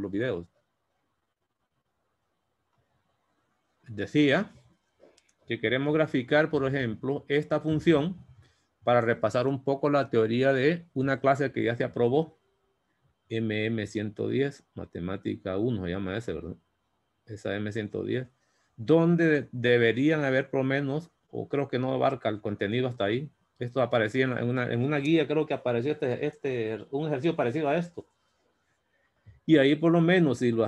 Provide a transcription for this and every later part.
los videos. Decía que queremos graficar, por ejemplo, esta función para repasar un poco la teoría de una clase que ya se aprobó, MM110, Matemática 1, se llama ese, ¿verdad? Esa M110, donde deberían haber por lo menos, o creo que no abarca el contenido hasta ahí, esto aparecía en una, en una guía, creo que apareció este, este, un ejercicio parecido a esto, y ahí por lo menos si, lo,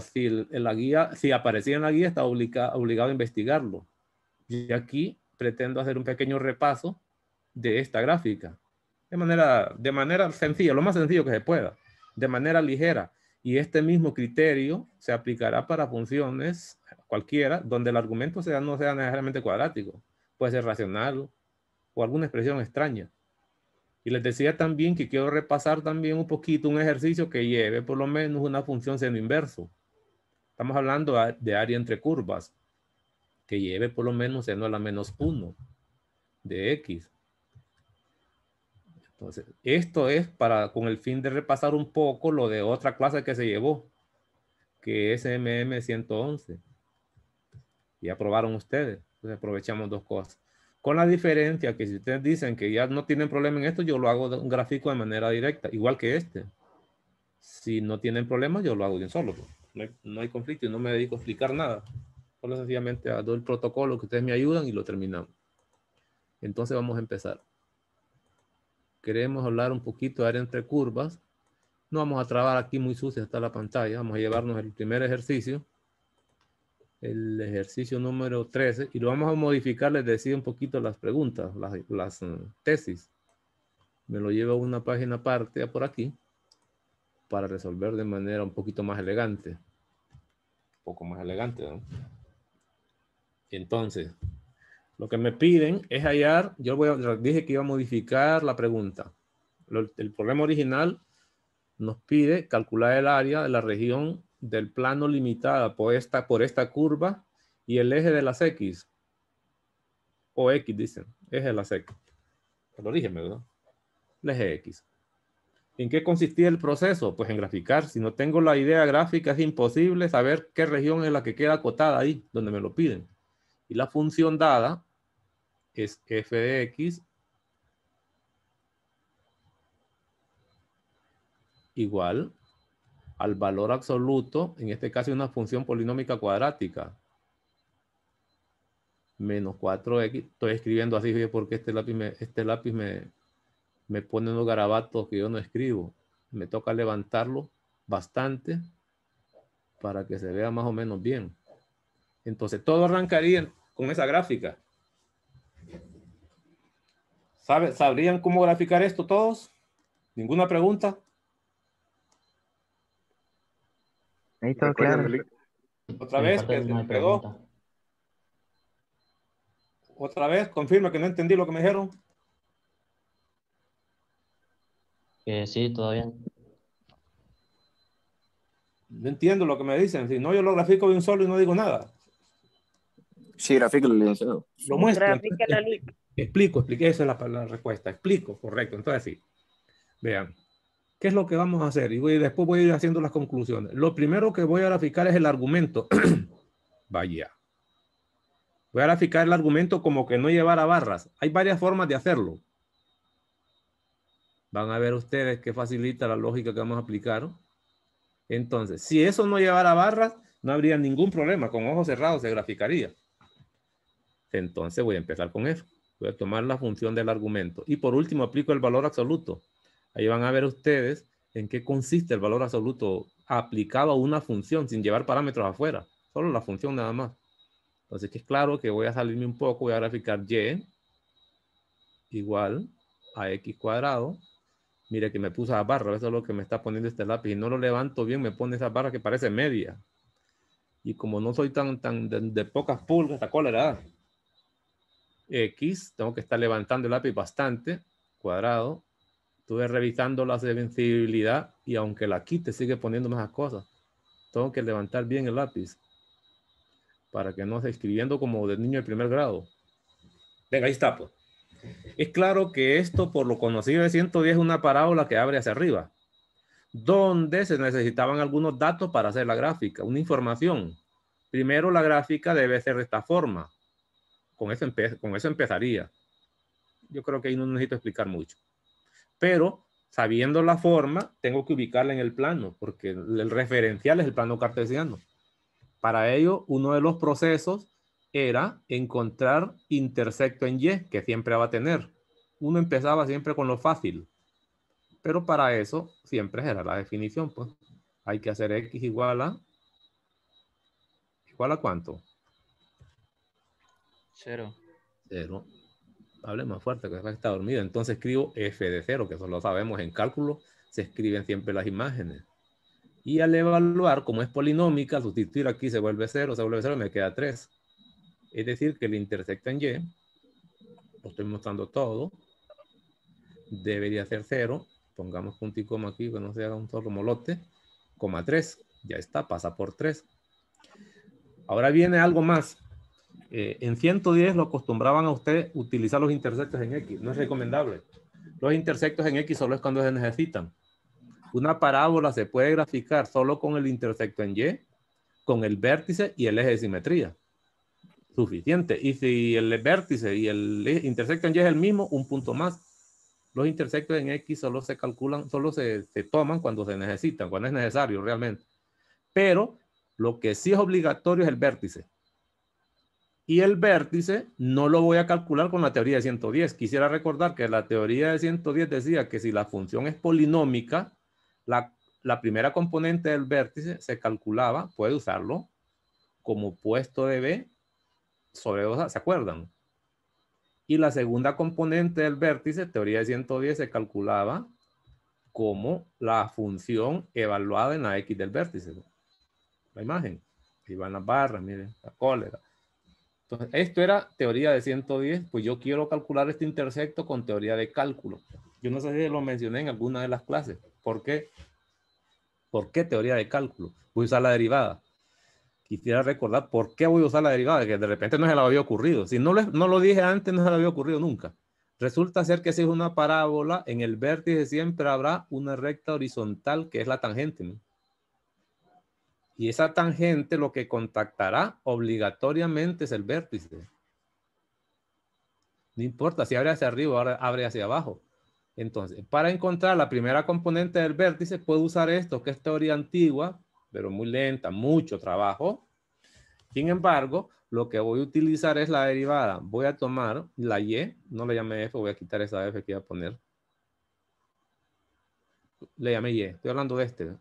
la guía, si aparecía en la guía, está obligado a investigarlo. Y aquí pretendo hacer un pequeño repaso de esta gráfica. De manera, de manera sencilla, lo más sencillo que se pueda. De manera ligera. Y este mismo criterio se aplicará para funciones cualquiera donde el argumento sea, no sea necesariamente cuadrático. Puede ser racional o alguna expresión extraña. Y les decía también que quiero repasar también un poquito un ejercicio que lleve por lo menos una función seno inverso. Estamos hablando de área entre curvas, que lleve por lo menos seno a la menos 1 de x. Entonces, esto es para con el fin de repasar un poco lo de otra clase que se llevó, que es MM111. Y aprobaron ustedes. Entonces aprovechamos dos cosas. Con la diferencia que si ustedes dicen que ya no tienen problema en esto, yo lo hago de un gráfico de manera directa, igual que este. Si no tienen problemas, yo lo hago bien solo. Pues. No hay, no hay conflicto y no me dedico a explicar nada. Solo sencillamente doy el protocolo que ustedes me ayudan y lo terminamos. Entonces vamos a empezar. Queremos hablar un poquito de área entre curvas. No vamos a trabar aquí muy sucia hasta la pantalla. Vamos a llevarnos el primer ejercicio el ejercicio número 13 y lo vamos a modificar, les decía un poquito las preguntas, las, mm, tesis. Me lo llevo a una página aparte por aquí para resolver de manera un poquito más elegante. Un poco más elegante, ¿no? Entonces, lo que me piden es hallar, yo voy dije que iba a modificar la pregunta. el problema original nos pide calcular el área de la región del plano limitada por esta, curva y el eje de las X. O X, dicen. Eje de las X. Lo origen, ¿verdad? El eje X. ¿En qué consistía el proceso? Pues en graficar. Si no tengo la idea gráfica, es imposible saber qué región es la que queda acotada ahí, donde me lo piden. Y la función dada es f de x igual al valor absoluto, en este caso una función polinómica cuadrática. Menos 4x, estoy escribiendo así porque este lápiz me, este lápiz me, me pone unos garabatos que yo no escribo. Me toca levantarlo bastante para que se vea más o menos bien. Entonces, todo arrancaría con esa gráfica. ¿Sabrían cómo graficar esto todos? ¿Ninguna pregunta? Otra vez, que pegó. Otra vez, confirma que no entendí lo que me dijeron. Que sí, todavía No entiendo lo que me dicen. Si no, yo lo grafico de un solo y no digo nada. Sí, grafico Lo muestro. Explico, expliqué. Esa es la respuesta. Explico, correcto. Entonces sí. Vean. ¿Qué es lo que vamos a hacer? Y después voy a ir haciendo las conclusiones. Lo primero que voy a graficar es el argumento. Vaya. Voy a graficar el argumento como que no llevara barras. Hay varias formas de hacerlo. Van a ver ustedes qué facilita la lógica que vamos a aplicar. Entonces, si eso no llevara barras, no habría ningún problema. Con ojos cerrados se graficaría. Entonces voy a empezar con eso. Voy a tomar la función del argumento. Y por último, aplico el valor absoluto. Ahí van a ver ustedes en qué consiste el valor absoluto aplicado a una función sin llevar parámetros afuera, solo la función nada más. Entonces que es claro que voy a salirme un poco, voy a graficar y igual a x cuadrado. Mire que me puse a barra, eso es lo que me está poniendo este lápiz. Y no lo levanto bien, me pone esa barra que parece media. Y como no soy tan, tan de, pocas pulgas, la era? X, tengo que estar levantando el lápiz bastante, cuadrado, Estuve revisando la sensibilidad y aunque la quite, sigue poniendo más cosas. Tengo que levantar bien el lápiz para que no esté escribiendo como de niño de primer grado. Venga, ahí está. Pues. Es claro que esto, por lo conocido de 110, es una parábola que abre hacia arriba, donde se necesitaban algunos datos para hacer la gráfica, una información. Primero, la gráfica debe ser de esta forma. Con eso, con eso empezaría. Yo creo que ahí no necesito explicar mucho pero sabiendo la forma, tengo que ubicarla en el plano, porque el referencial es el plano cartesiano. Para ello, uno de los procesos era encontrar intersecto en Y, que siempre va a tener. Uno empezaba siempre con lo fácil, pero para eso siempre era la definición. Pues. Hay que hacer X igual a... ¿Igual a cuánto? Cero. Cero hable más fuerte, que está dormido. Entonces escribo f de 0, que eso lo sabemos en cálculo, se escriben siempre las imágenes. Y al evaluar, como es polinómica, sustituir aquí se vuelve 0, se vuelve 0, me queda 3. Es decir, que el intersecta en y, lo estoy mostrando todo, debería ser 0. Pongamos punto coma aquí, que no se haga un solo molote. Coma 3, ya está, pasa por 3. Ahora viene algo más. Eh, en 110 lo acostumbraban a usted utilizar los interceptos en X. No es recomendable. Los intersectos en X solo es cuando se necesitan. Una parábola se puede graficar solo con el intersecto en Y, con el vértice y el eje de simetría. Suficiente. Y si el vértice y el e, intersecto en Y es el mismo, un punto más. Los intersectos en X solo se calculan, solo se, se toman cuando se necesitan, cuando es necesario realmente. Pero lo que sí es obligatorio es el vértice y el vértice no lo voy a calcular con la teoría de 110. Quisiera recordar que la teoría de 110 decía que si la función es polinómica, la, primera componente del vértice se calculaba, puede usarlo, como puesto de B sobre 2, ¿se acuerdan? Y la segunda componente del vértice, teoría de 110, se calculaba como la función evaluada en la X del vértice. La imagen. Ahí van las barras, miren, la cólera. Entonces, esto era teoría de 110, pues yo quiero calcular este intersecto con teoría de cálculo. Yo no sé si lo mencioné en alguna de las clases. ¿Por qué? ¿Por qué teoría de cálculo? Voy a usar la derivada. Quisiera recordar por qué voy a usar la derivada, que de repente no se la había ocurrido. Si no, no lo dije antes, no se la había ocurrido nunca. Resulta ser que si es una parábola, en el vértice siempre habrá una recta horizontal que es la tangente. Y esa tangente lo que contactará obligatoriamente es el vértice. No importa si abre hacia arriba o abre hacia abajo. Entonces, para encontrar la primera componente del vértice, puedo usar esto, que es teoría antigua, pero muy lenta, mucho trabajo. Sin embargo, lo que voy a utilizar es la derivada. Voy a tomar la Y, no le llamé F, voy a quitar esa F que voy a poner. Le llamé Y, estoy hablando de este.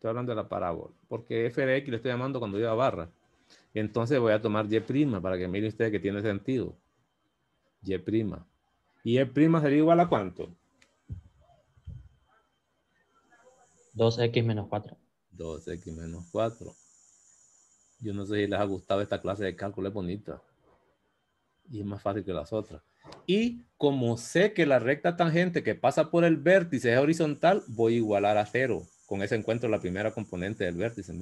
Estoy hablando de la parábola, porque f de x le estoy llamando cuando lleva barra. Entonces voy a tomar y' para que miren ustedes que tiene sentido. y'. ¿Y y' e sería igual a cuánto? 2x menos 4. 2x menos 4. Yo no sé si les ha gustado esta clase de cálculo, es bonita. Y es más fácil que las otras. Y como sé que la recta tangente que pasa por el vértice es horizontal, voy a igualar a 0 con ese encuentro la primera componente del vértice.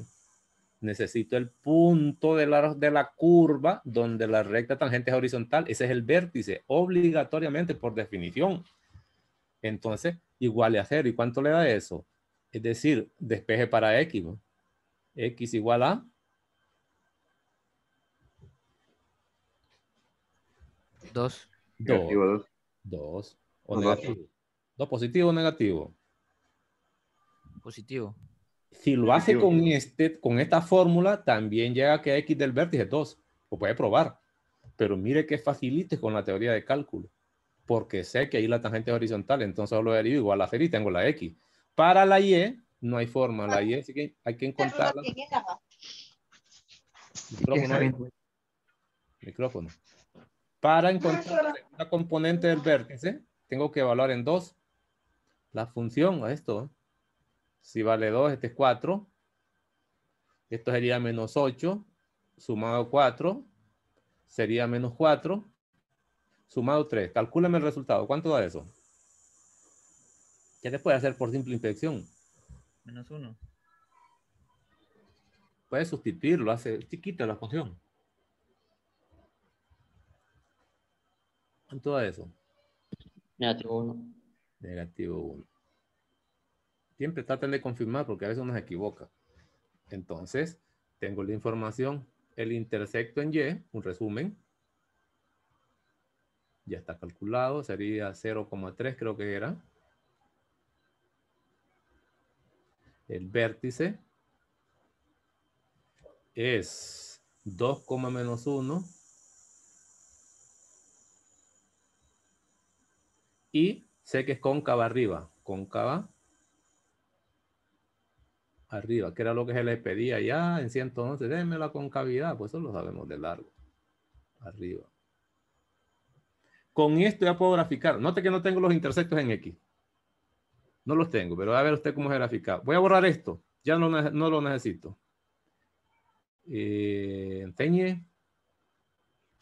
Necesito el punto de la, de la curva donde la recta tangente es horizontal. Ese es el vértice, obligatoriamente, por definición. Entonces, igual a cero. ¿Y cuánto le da eso? Es decir, despeje para X. X igual a... Dos. Dos. dos. O negativo. Dos positivo o negativo positivo. Si lo hace con, este, con esta fórmula, también llega que x del vértice es 2. Lo puede probar. Pero mire que facilite con la teoría de cálculo. Porque sé que ahí la tangente es horizontal, entonces lo derivo igual a 0 y tengo la x. Para la y, no hay forma. La y, así que hay que encontrarla. Micrófono. Para encontrar la componente del vértice, tengo que evaluar en 2 la función a esto. Si vale 2, este es 4. Esto sería menos 8, sumado 4, sería menos 4, sumado 3. Calcúlame el resultado. ¿Cuánto da eso? ¿Qué te puede hacer por simple inspección? Menos 1. Puedes sustituirlo, hace chiquita la función. ¿Cuánto da eso? Negativo 1. Negativo 1 siempre traten de confirmar porque a veces uno se equivoca. Entonces, tengo la información, el intersecto en Y, un resumen, ya está calculado, sería 0,3 creo que era. El vértice es 2, menos 1 y sé que es cóncava arriba, cóncava arriba, que era lo que se le pedía ya ah, en 111, déme la concavidad, pues eso lo sabemos de largo, arriba. Con esto ya puedo graficar. Note que no tengo los intersectos en X. No los tengo, pero a ver usted cómo se grafica. Voy a borrar esto. Ya no, lo necesito. Eh, teñe.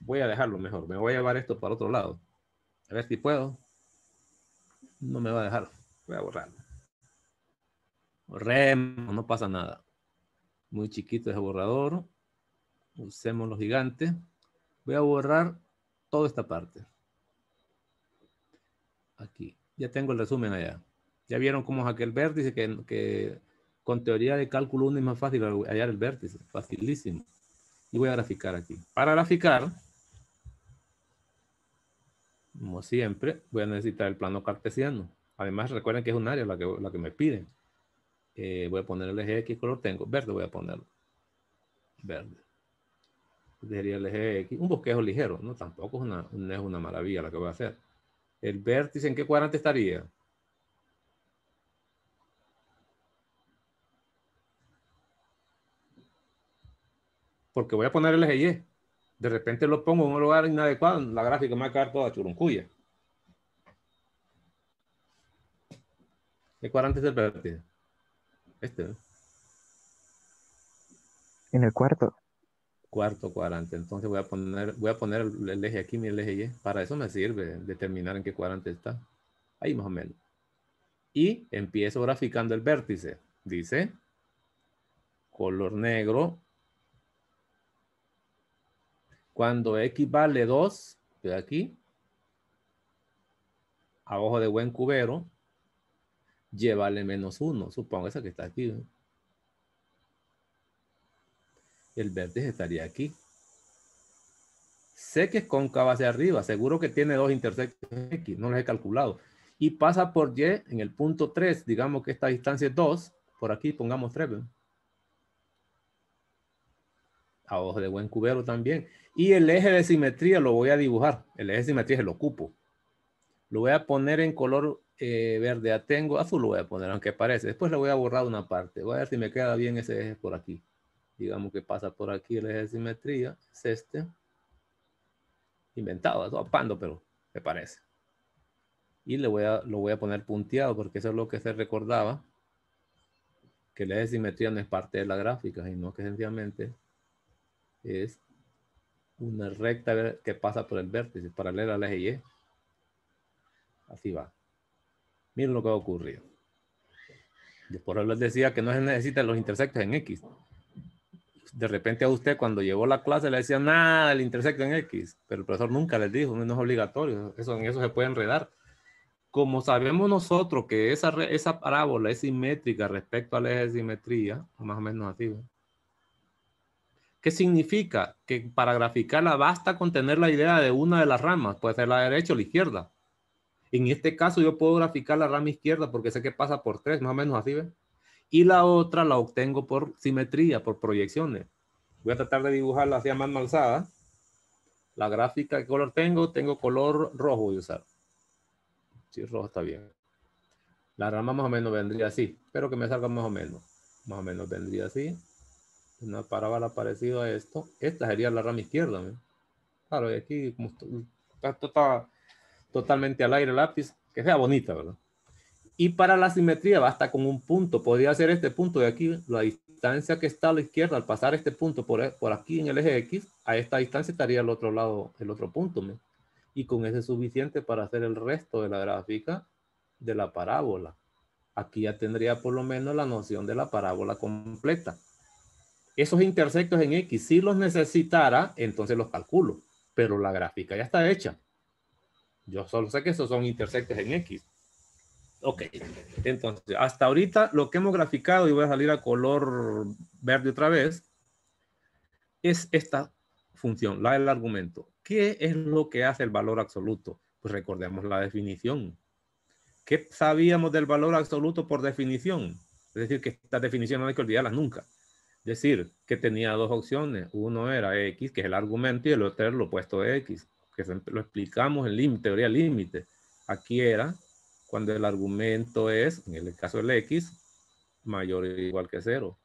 Voy a dejarlo mejor. Me voy a llevar esto para otro lado. A ver si puedo. No me va a dejar. Voy a borrarlo. Remo, no pasa nada. Muy chiquito ese borrador. Usemos los gigantes. Voy a borrar toda esta parte. Aquí. Ya tengo el resumen allá. Ya vieron cómo es aquel vértice, que, que con teoría de cálculo 1 es más fácil hallar el vértice. Facilísimo. Y voy a graficar aquí. Para graficar, como siempre, voy a necesitar el plano cartesiano. Además, recuerden que es un área la que, la que me piden. Eh, voy a poner el eje, X, color tengo? Verde voy a ponerlo. Verde. Sería el eje X. Un bosquejo ligero, ¿no? Tampoco es una, es una maravilla la que voy a hacer. El vértice, ¿en qué cuadrante estaría? Porque voy a poner el eje Y. De repente lo pongo en un lugar inadecuado, la gráfica me va a quedar toda churuncuya. ¿Qué cuadrante es el vértice? Este. En el cuarto. Cuarto cuadrante. Entonces voy a poner, voy a poner el eje aquí, mi eje Y. Para eso me sirve determinar en qué cuadrante está. Ahí más o menos. Y empiezo graficando el vértice. Dice color negro. Cuando X vale 2, de aquí, a ojo de buen cubero, llevarle menos 1. Supongo que está aquí. El verde estaría aquí. Sé que es cóncava hacia arriba. Seguro que tiene dos intersectos X. No los he calculado. Y pasa por Y en el punto 3. Digamos que esta distancia es 2. Por aquí pongamos 3. A ojo de buen cubero también. Y el eje de simetría lo voy a dibujar. El eje de simetría se lo ocupo. Lo voy a poner en color eh, verde a tengo, azul lo voy a poner, aunque parece. Después le voy a borrar una parte. Voy a ver si me queda bien ese eje por aquí. Digamos que pasa por aquí el eje de simetría, es este. Inventado, todo pero me parece. Y le voy a, lo voy a poner punteado porque eso es lo que se recordaba. Que el eje de simetría no es parte de la gráfica, sino que sencillamente es una recta que pasa por el vértice, paralela al eje Y. Así va. Miren lo que ha ocurrido. Por les decía que no se necesitan los intersectos en X. De repente a usted cuando llevó la clase le decía nada el intersecto en X, pero el profesor nunca les dijo, no es obligatorio, eso, en eso se puede enredar. Como sabemos nosotros que esa, esa parábola es simétrica respecto al eje de simetría, más o menos así, ¿Qué significa? Que para graficarla basta con tener la idea de una de las ramas, puede ser la derecha o la izquierda. En este caso yo puedo graficar la rama izquierda porque sé que pasa por tres, más o menos así, ¿ves? Y la otra la obtengo por simetría, por proyecciones. Voy a tratar de dibujarla hacia más alzada. La gráfica, ¿qué color tengo? Tengo color rojo voy usar. Sí, rojo está bien. La rama más o menos vendría así. Espero que me salga más o menos. Más o menos vendría así. Una parábola parecida a esto. Esta sería la rama izquierda. Claro, y aquí como esto está totalmente al aire lápiz, que sea bonita, ¿verdad? Y para la simetría basta con un punto. Podría ser este punto de aquí, la distancia que está a la izquierda al pasar este punto por, por aquí en el eje X, a esta distancia estaría el otro lado, el otro punto. Y con ese es suficiente para hacer el resto de la gráfica de la parábola. Aquí ya tendría por lo menos la noción de la parábola completa. Esos intersectos en X, si los necesitara, entonces los calculo. Pero la gráfica ya está hecha. Yo solo sé que esos son intersectes en X. Ok, entonces, hasta ahorita lo que hemos graficado, y voy a salir a color verde otra vez, es esta función, la del argumento. ¿Qué es lo que hace el valor absoluto? Pues recordemos la definición. ¿Qué sabíamos del valor absoluto por definición? Es decir, que esta definición no hay que olvidarla nunca. Es decir, que tenía dos opciones. Uno era X, que es el argumento, y el otro era lo opuesto de X que lo explicamos en límite, teoría límite. Aquí era cuando el argumento es, en el caso del X, mayor o igual que cero.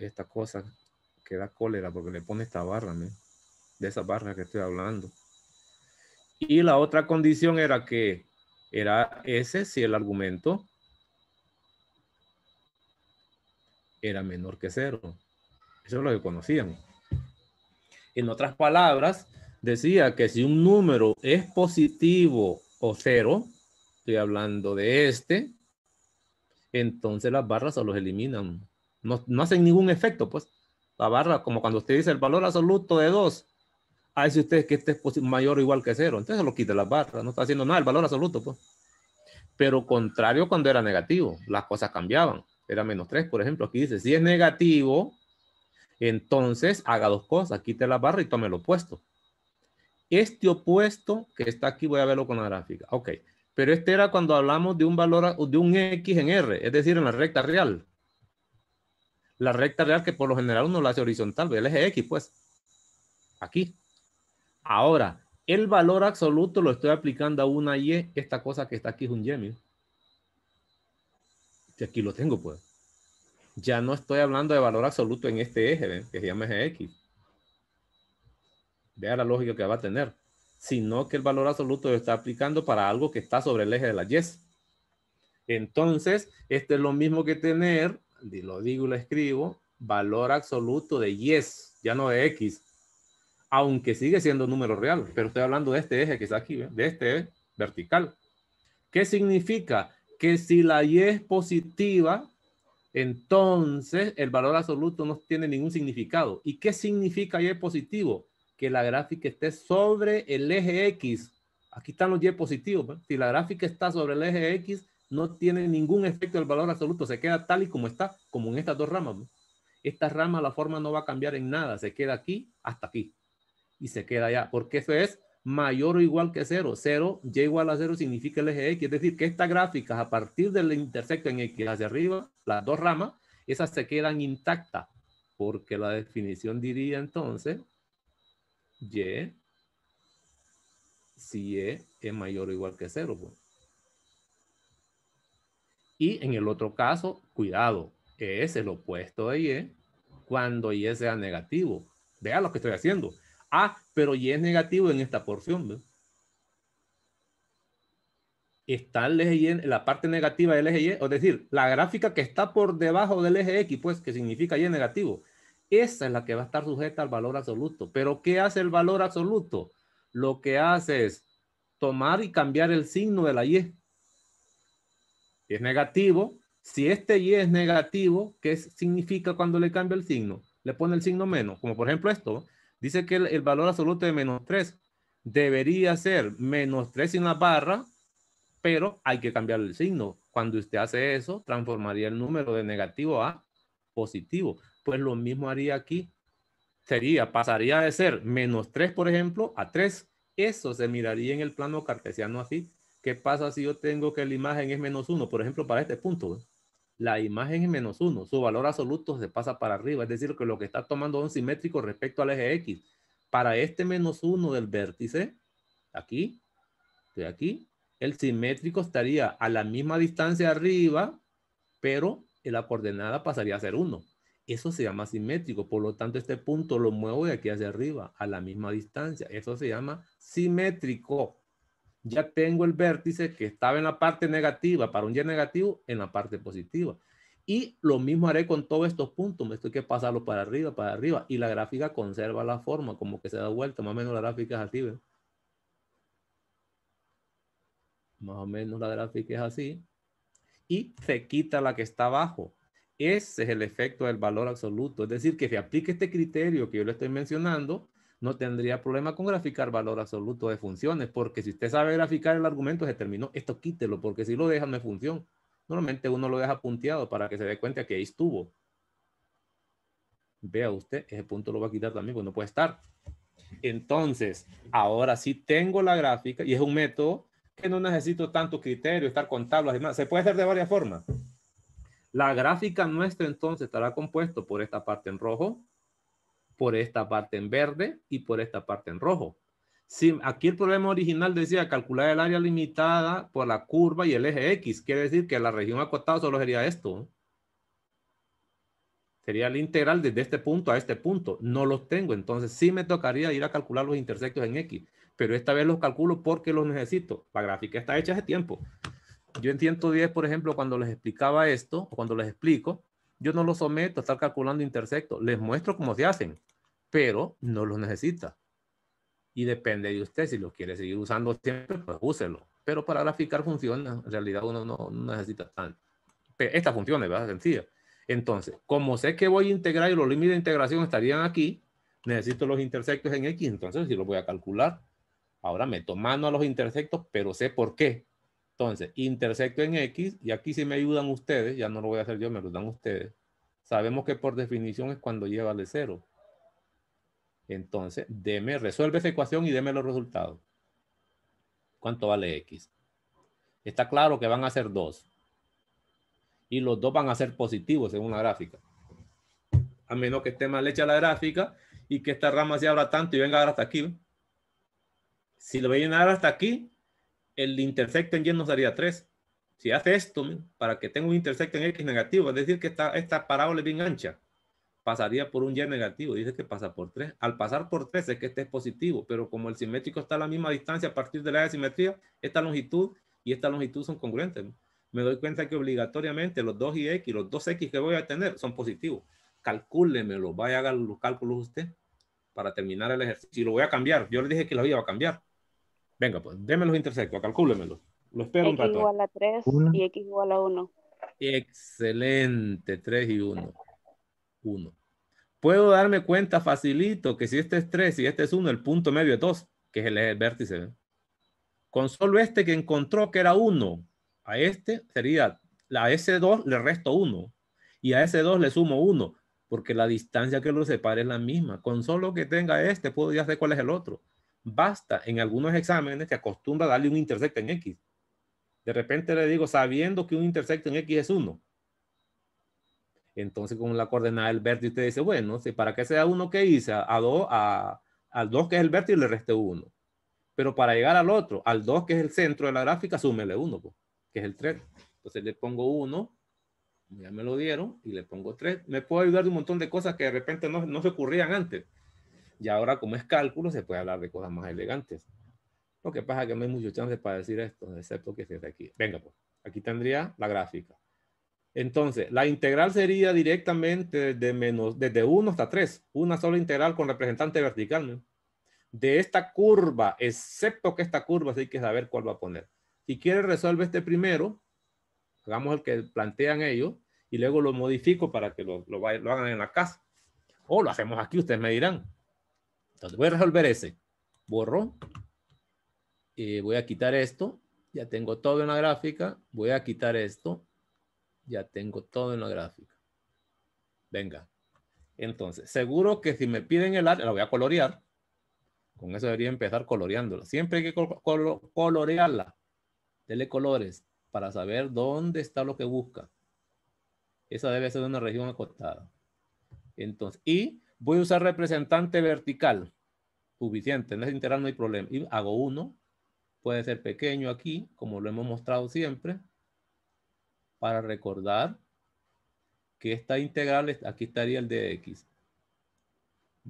Esta, cosa queda cólera porque le pone esta barra, de esa barra que estoy hablando. Y la otra condición era que era ese si el argumento era menor que cero. Eso es lo que conocíamos. En otras palabras, decía que si un número es positivo o cero, estoy hablando de este, entonces las barras se los eliminan. No, no hacen ningún efecto, pues. La barra, como cuando usted dice el valor absoluto de 2, ahí si usted que este es mayor o igual que cero, entonces lo quita la barra. no está haciendo nada, el valor absoluto, pues. Pero contrario cuando era negativo, las cosas cambiaban. Era menos 3, por ejemplo, aquí dice, si es negativo, entonces, haga dos cosas, quite la barra y tome el opuesto. Este opuesto que está aquí, voy a verlo con la gráfica. Ok, pero este era cuando hablamos de un valor, de un X en R, es decir, en la recta real. La recta real que por lo general uno la hace horizontal, el eje X, pues. Aquí. Ahora, el valor absoluto lo estoy aplicando a una Y, esta cosa que está aquí es un Y, aquí lo tengo, pues ya no estoy hablando de valor absoluto en este eje, que se llama eje X. Vea la lógica que va a tener. Sino que el valor absoluto lo está aplicando para algo que está sobre el eje de la Y. Entonces, este es lo mismo que tener, lo digo y lo escribo, valor absoluto de Y, ya no de X. Aunque sigue siendo un número real, pero estoy hablando de este eje que está aquí, de este vertical. ¿Qué significa? Que si la Y es positiva, entonces, el valor absoluto no tiene ningún significado. ¿Y qué significa Y positivo? Que la gráfica esté sobre el eje X. Aquí están los Y positivos. Si la gráfica está sobre el eje X, no tiene ningún efecto el valor absoluto. Se queda tal y como está, como en estas dos ramas. Esta rama, la forma no va a cambiar en nada. Se queda aquí hasta aquí. Y se queda allá. Porque eso es mayor o igual que 0. 0, y e igual a 0 significa el eje X. Es decir, que estas gráficas a partir del intersecto en X hacia arriba, las dos ramas, esas se quedan intactas. Porque la definición diría entonces, Y, e, si Y e es mayor o igual que 0. Pues. Y en el otro caso, cuidado, es el opuesto de Y cuando Y sea negativo. Vean lo que estoy haciendo Ah, pero Y es negativo en esta porción. Está el eje Y, la parte negativa del eje Y, es decir, la gráfica que está por debajo del eje X, pues, que significa Y es negativo. Esa es la que va a estar sujeta al valor absoluto. Pero ¿qué hace el valor absoluto? Lo que hace es tomar y cambiar el signo de la Y. Es negativo. Si este Y es negativo, ¿qué significa cuando le cambia el signo? Le pone el signo menos, como por ejemplo esto. Dice que el, valor absoluto de menos 3 debería ser menos 3 sin la barra, pero hay que cambiar el signo. Cuando usted hace eso, transformaría el número de negativo a positivo. Pues lo mismo haría aquí. Sería, pasaría de ser menos 3, por ejemplo, a 3. Eso se miraría en el plano cartesiano así. ¿Qué pasa si yo tengo que la imagen es menos 1, por ejemplo, para este punto? la imagen es menos 1, su valor absoluto se pasa para arriba, es decir, que lo que está tomando es simétrico respecto al eje X. Para este menos 1 del vértice, aquí, de aquí, el simétrico estaría a la misma distancia arriba, pero la coordenada pasaría a ser 1. Eso se llama simétrico, por lo tanto este punto lo muevo de aquí hacia arriba, a la misma distancia. Eso se llama simétrico ya tengo el vértice que estaba en la parte negativa para un Y negativo en la parte positiva. Y lo mismo haré con todos estos puntos. me estoy que pasarlo para arriba, para arriba. Y la gráfica conserva la forma, como que se da vuelta. Más o menos la gráfica es así, Más o menos la gráfica es así. Y se quita la que está abajo. Ese es el efecto del valor absoluto. Es decir, que se aplique este criterio que yo le estoy mencionando, no tendría problema con graficar valor absoluto de funciones, porque si usted sabe graficar el argumento, se terminó. Esto quítelo, porque si lo deja no es función. Normalmente uno lo deja punteado para que se dé cuenta que ahí estuvo. Vea usted, ese punto lo va a quitar también, pues no puede estar. Entonces, ahora sí tengo la gráfica y es un método que no necesito tanto criterio, estar con tablas y demás. Se puede hacer de varias formas. La gráfica nuestra entonces estará compuesto por esta parte en rojo, por esta parte en verde y por esta parte en rojo. Si aquí el problema original decía calcular el área limitada por la curva y el eje X. Quiere decir que la región acotada solo sería esto. Sería el integral desde este punto a este punto. No los tengo, entonces sí me tocaría ir a calcular los intersectos en X. Pero esta vez los calculo porque los necesito. La gráfica está hecha hace tiempo. Yo en 110, por ejemplo, cuando les explicaba esto, cuando les explico, yo no los someto a estar calculando intersectos. Les muestro cómo se hacen pero no los necesita. Y depende de usted, si lo quiere seguir usando siempre, pues úselo. Pero para graficar funciona, en realidad uno no, necesita tanto. Esta función es ¿verdad? Sencilla. Entonces, como sé que voy a integrar y los límites de integración estarían aquí, necesito los intersectos en X, entonces si los voy a calcular. Ahora meto mano a los intersectos, pero sé por qué. Entonces, intersecto en X, y aquí si me ayudan ustedes, ya no lo voy a hacer yo, me lo dan ustedes. Sabemos que por definición es cuando lleva de cero. Entonces, deme, resuelve esa ecuación y deme los resultados. ¿Cuánto vale X? Está claro que van a ser dos. Y los dos van a ser positivos en una gráfica. A menos que esté mal hecha la gráfica y que esta rama se abra tanto y venga hasta aquí. Si lo voy a llenar hasta aquí, el intersecto en Y nos daría 3. Si hace esto, para que tenga un intersecto en X negativo, es decir, que esta parábola es bien ancha pasaría por un Y negativo, dice que pasa por 3. Al pasar por 3 es que este es positivo, pero como el simétrico está a la misma distancia a partir de la simetría, esta longitud y esta longitud son congruentes. Me doy cuenta que obligatoriamente los 2 y X, los 2X que voy a tener son positivos. Calcúlemelo, vaya a hacer los cálculos usted para terminar el ejercicio. si lo voy a cambiar. Yo le dije que lo iba a cambiar. Venga, pues, déme los intersectos, calcúlemelo. Lo espero un rato. X igual a 3 y X igual a 1. Excelente, 3 y 1. 1. Puedo darme cuenta facilito que si este es 3 y este es 1, el punto medio es 2, que es el, vértice. Con solo este que encontró que era 1, a este sería, la s 2 le resto 1 y a ese 2 le sumo 1, porque la distancia que lo separe es la misma. Con solo que tenga este, puedo ya saber cuál es el otro. Basta, en algunos exámenes que acostumbra darle un intersecto en X. De repente le digo, sabiendo que un intersecto en X es 1, entonces, con la coordenada del vértice, usted dice, bueno, si para que sea uno que hice a 2, a, al 2 que es el vértice, le reste 1. Pero para llegar al otro, al 2 que es el centro de la gráfica, súmele 1, pues, que es el 3. Entonces le pongo 1, ya me lo dieron, y le pongo 3. Me puede ayudar de un montón de cosas que de repente no, no se ocurrían antes. Y ahora, como es cálculo, se puede hablar de cosas más elegantes. Lo que pasa es que no hay muchos chances para decir esto, excepto que de aquí. Venga, pues, aquí tendría la gráfica. Entonces, la integral sería directamente de menos, desde 1 hasta 3, una sola integral con representante vertical. De esta curva, excepto que esta curva, sí hay que saber cuál va a poner. Si quiere, resolver este primero, hagamos el que plantean ellos, y luego lo modifico para que lo, lo, hagan en la casa. O lo hacemos aquí, ustedes me dirán. Entonces, voy a resolver ese. Borro. Eh, voy a quitar esto. Ya tengo todo en la gráfica. Voy a quitar esto ya tengo todo en la gráfica. Venga. Entonces, seguro que si me piden el área, la voy a colorear. Con eso debería empezar coloreándola. Siempre hay que colorearla. Dele colores para saber dónde está lo que busca. Esa debe ser una región acostada. Entonces, y voy a usar representante vertical. Suficiente, en ese integral no hay problema. Y hago uno. Puede ser pequeño aquí, como lo hemos mostrado siempre para recordar que esta integral, aquí estaría el de x,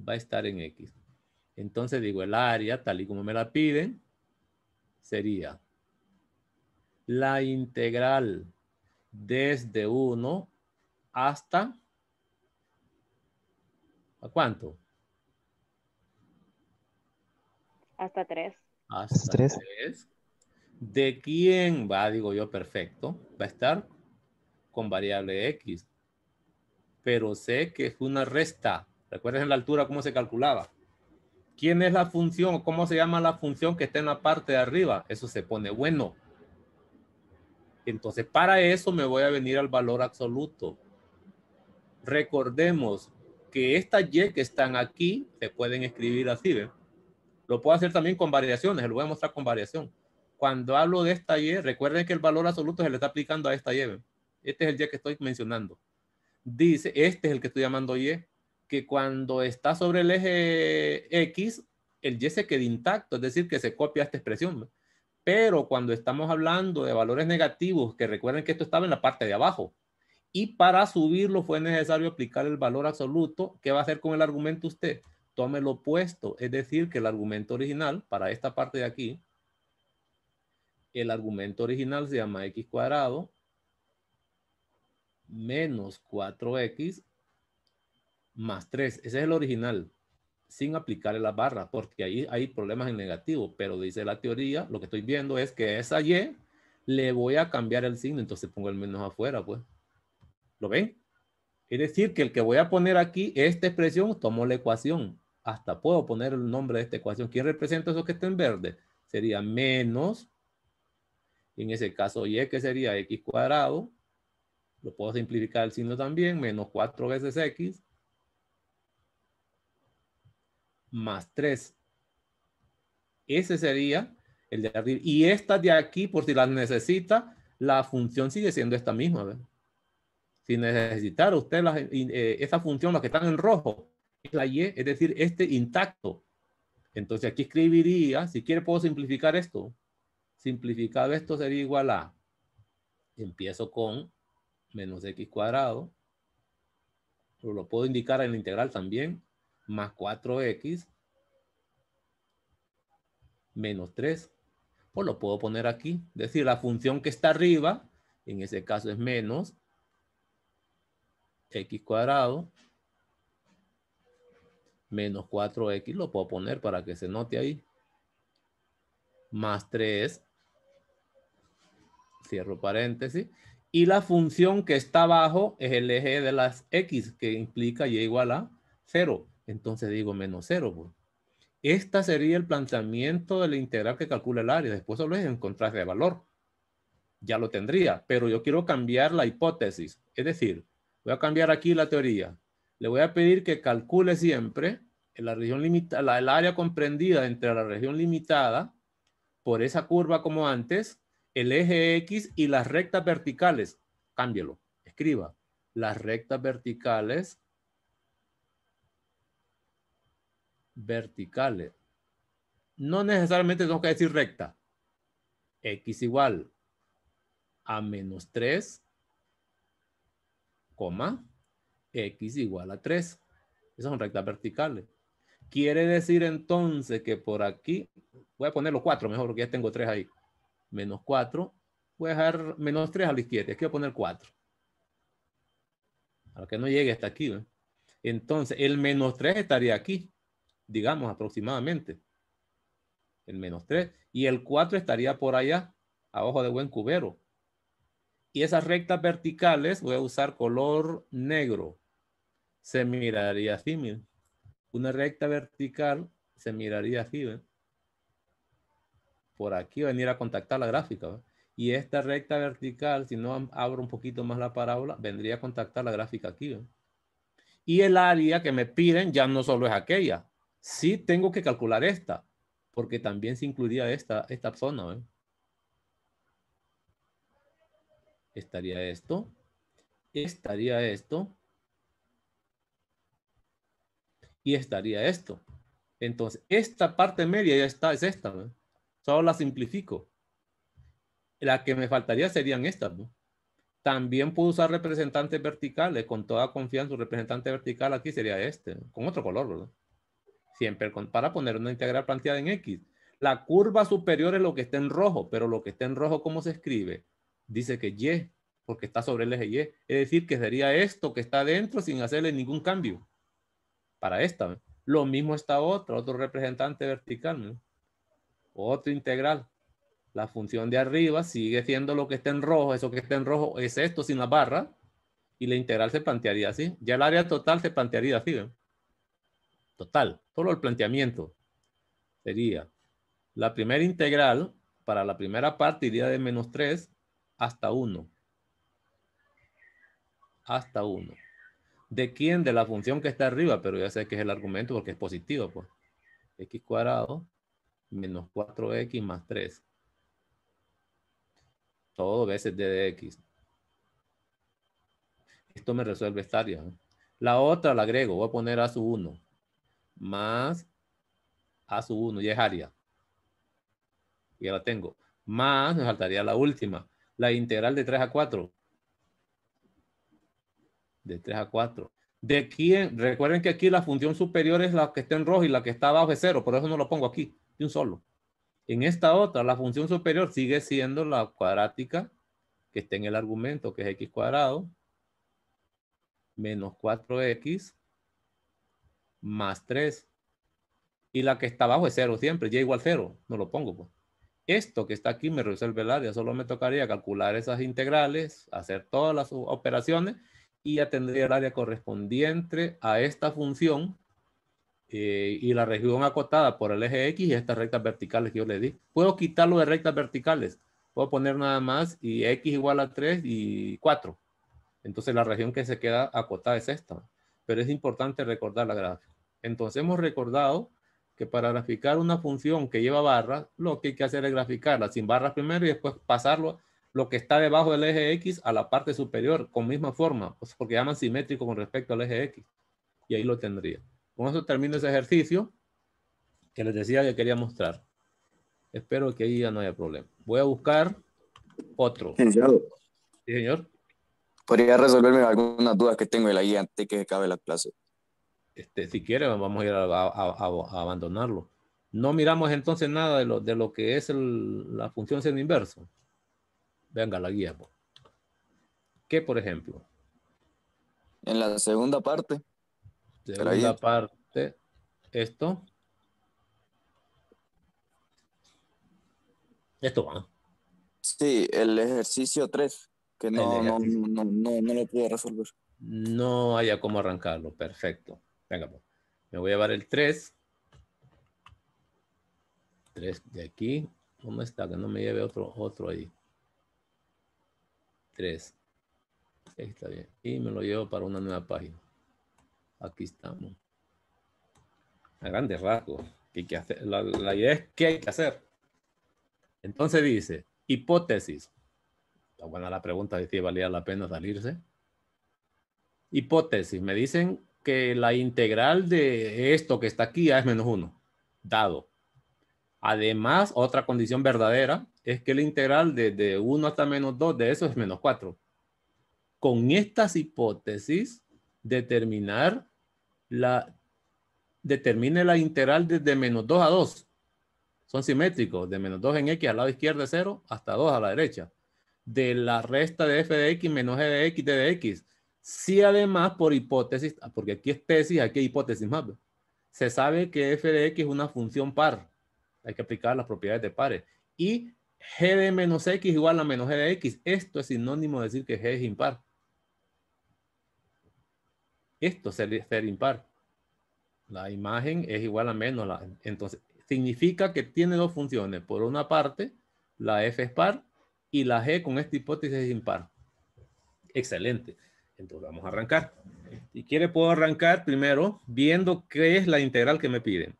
va a estar en x. Entonces digo, el área, tal y como me la piden, sería la integral desde 1 hasta, ¿a cuánto? Hasta 3. Hasta 3. ¿De quién va? Digo yo, perfecto. Va a estar con variable X. Pero sé que es una resta. Recuerden la altura, cómo se calculaba. ¿Quién es la función? ¿Cómo se llama la función que está en la parte de arriba? Eso se pone bueno. Entonces, para eso me voy a venir al valor absoluto. Recordemos que estas Y que están aquí se pueden escribir así, ¿ven? Lo puedo hacer también con variaciones, lo voy a mostrar con variación. Cuando hablo de esta Y, recuerden que el valor absoluto se le está aplicando a esta Y, este es el Y que estoy mencionando. Dice, este es el que estoy llamando Y, que cuando está sobre el eje X, el Y se queda intacto, es decir, que se copia esta expresión. Pero cuando estamos hablando de valores negativos, que recuerden que esto estaba en la parte de abajo, y para subirlo fue necesario aplicar el valor absoluto, ¿qué va a hacer con el argumento usted? Tome lo opuesto, es decir, que el argumento original, para esta parte de aquí, el argumento original se llama x cuadrado menos 4x más 3. Ese es el original, sin aplicarle la barra porque ahí hay problemas en negativo. Pero dice la teoría, lo que estoy viendo es que esa y le voy a cambiar el signo, entonces pongo el menos afuera, pues. ¿Lo ven? Es decir, que el que voy a poner aquí, esta expresión, tomo la ecuación. Hasta puedo poner el nombre de esta ecuación. ¿Quién representa eso que está en verde? Sería menos, en ese caso y, que sería x cuadrado, lo puedo simplificar el signo también, menos 4 veces x más 3. Ese sería el de arriba. Y esta de aquí, por si la necesita, la función sigue siendo esta misma. sin Si usted esta eh, esa función, las que están en rojo, es la y, es decir, este intacto. Entonces aquí escribiría, si quiere puedo simplificar esto. Simplificado esto sería igual a, empiezo con menos x cuadrado, lo puedo indicar en la integral también, más 4x menos 3, O pues lo puedo poner aquí. Es decir, la función que está arriba, en ese caso es menos x cuadrado menos 4x, lo puedo poner para que se note ahí, más 3, cierro paréntesis, y la función que está abajo es el eje de las x, que implica y igual a 0. Entonces digo menos 0. Pues. Esta sería el planteamiento de la integral que calcula el área. Después solo es encontrar el valor. Ya lo tendría, pero yo quiero cambiar la hipótesis. Es decir, voy a cambiar aquí la teoría. Le voy a pedir que calcule siempre la región limitada, el área comprendida entre la región limitada por esa curva como antes el eje X y las rectas verticales. Cámbielo, escriba. Las rectas verticales. Verticales. No necesariamente tengo que decir recta. X igual a menos 3, coma, X igual a 3. Esas son rectas verticales. Quiere decir entonces que por aquí, voy a poner los cuatro mejor porque ya tengo tres ahí menos 4. Voy a dejar menos 3 a la izquierda. Aquí voy a poner 4. Para que no llegue hasta aquí. ¿eh? Entonces, el menos 3 estaría aquí, digamos aproximadamente. El menos 3. Y el 4 estaría por allá, abajo de buen cubero. Y esas rectas verticales voy a usar color negro. Se miraría así, miren. Una recta vertical se miraría así, ¿ven? por aquí venir a contactar la gráfica. Y esta recta vertical, si no abro un poquito más la parábola, vendría a contactar la gráfica aquí. Y el área que me piden ya no solo es aquella. Sí tengo que calcular esta, porque también se incluiría esta, esta zona. Estaría esto. Estaría esto. Y estaría esto. Entonces, esta parte media ya está, es esta. Solo la simplifico. La que me faltaría serían estas, ¿no? También puedo usar representantes verticales. Con toda confianza, un representante vertical aquí sería este, con otro color, ¿verdad? Siempre para poner una integral planteada en X. La curva superior es lo que está en rojo, pero lo que está en rojo, ¿cómo se escribe? Dice que Y, porque está sobre el eje Y. Es decir, que sería esto que está adentro sin hacerle ningún cambio. Para esta, Lo mismo está otra, otro representante vertical, ¿no? otro integral. La función de arriba sigue siendo lo que está en rojo, eso que está en rojo es esto sin la barra, y la integral se plantearía así. Ya el área total se plantearía así. Total, solo el planteamiento sería la primera integral para la primera parte iría de menos 3 hasta 1. Hasta 1. ¿De quién? De la función que está arriba, pero ya sé que es el argumento porque es positivo. Pues. x cuadrado menos 4x más 3. Todo veces d de x. Esto me resuelve esta área. La otra la agrego, voy a poner a su 1 más a su 1 y es área. Ya la tengo. Más, me faltaría la última, la integral de 3 a 4. De 3 a 4. ¿De quién? Recuerden que aquí la función superior es la que está en rojo y la que está abajo es 0, por eso no lo pongo aquí de un solo. En esta otra, la función superior sigue siendo la cuadrática que está en el argumento, que es x cuadrado, menos 4x, más 3. Y la que está abajo es 0 siempre, y igual 0, no lo pongo. Pues. Esto que está aquí me resuelve el área, solo me tocaría calcular esas integrales, hacer todas las operaciones, y ya tendría el área correspondiente a esta función eh, y la región acotada por el eje X y estas rectas verticales que yo le di. Puedo quitarlo de rectas verticales. Puedo poner nada más y X igual a 3 y 4. Entonces la región que se queda acotada es esta. Pero es importante recordar la gráfica. Entonces hemos recordado que para graficar una función que lleva barras, lo que hay que hacer es graficarla sin barras primero y después pasarlo lo que está debajo del eje X a la parte superior con misma forma, pues porque llaman simétrico con respecto al eje X. Y ahí lo tendría. Con eso termino ese ejercicio que les decía que quería mostrar. Espero que ahí ya no haya problema. Voy a buscar otro. Sí, señor. ¿Podría resolverme algunas dudas que tengo de la guía antes que acabe la clase? Este, si quiere, vamos a ir a, abandonarlo. No miramos entonces nada de lo, de lo que es la función seno inverso. Venga, la guía. Pues. ¿Qué, por ejemplo? En la segunda parte de la parte, esto. Esto va. Sí, el ejercicio 3, que no, lo pude resolver. No haya cómo arrancarlo, perfecto. Venga, pues. me voy a llevar el 3. 3 de aquí. ¿Dónde está? Que no me lleve otro, otro ahí. 3. Está bien. Y me lo llevo para una nueva página. Aquí estamos. A grandes rasgos. hacer? La, idea es qué hay que hacer. Entonces dice, hipótesis. Está buena la pregunta de si valía la pena salirse. Hipótesis. Me dicen que la integral de esto que está aquí es menos 1. Dado. Además, otra condición verdadera es que la integral de 1 hasta menos 2 de eso es menos 4. Con estas hipótesis, determinar la, determine la integral desde menos 2 a 2. Son simétricos, de menos 2 en x al lado izquierdo 0 hasta 2 a la derecha. De la resta de f de x menos g de x d de x. Si además por hipótesis, ah, porque aquí es tesis, aquí hipótesis más, se sabe que f de x es una función par. Hay que aplicar las propiedades de pares. Y g de menos x igual a menos g de x. Esto es sinónimo de decir que g es impar. Esto sería ser impar. La imagen es igual a menos la. Entonces, significa que tiene dos funciones. Por una parte, la f es par y la g con esta hipótesis es impar. Excelente. Entonces vamos a arrancar. Si quiere puedo arrancar primero viendo qué es la integral que me piden.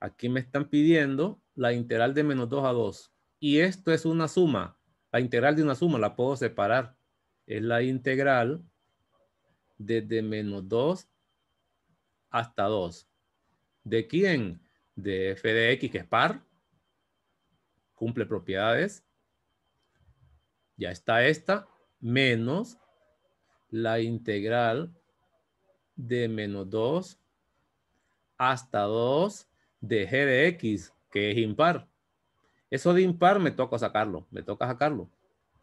Aquí me están pidiendo la integral de menos 2 a 2. Y esto es una suma. La integral de una suma la puedo separar. Es la integral desde menos 2 hasta 2. ¿De quién? De f de x, que es par. Cumple propiedades. Ya está esta, menos la integral de menos 2 hasta 2 de g de x, que es impar. Eso de impar me toca sacarlo, me toca sacarlo.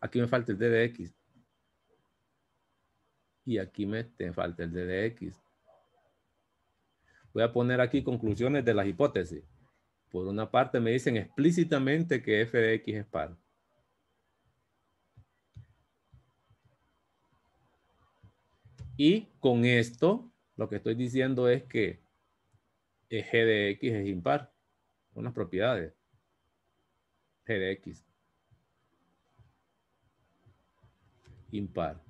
Aquí me falta el d de x y aquí me falta el d de x. Voy a poner aquí conclusiones de las hipótesis. Por una parte me dicen explícitamente que f de x es par. Y con esto, lo que estoy diciendo es que g de x es impar. Unas propiedades. g de x. Impar.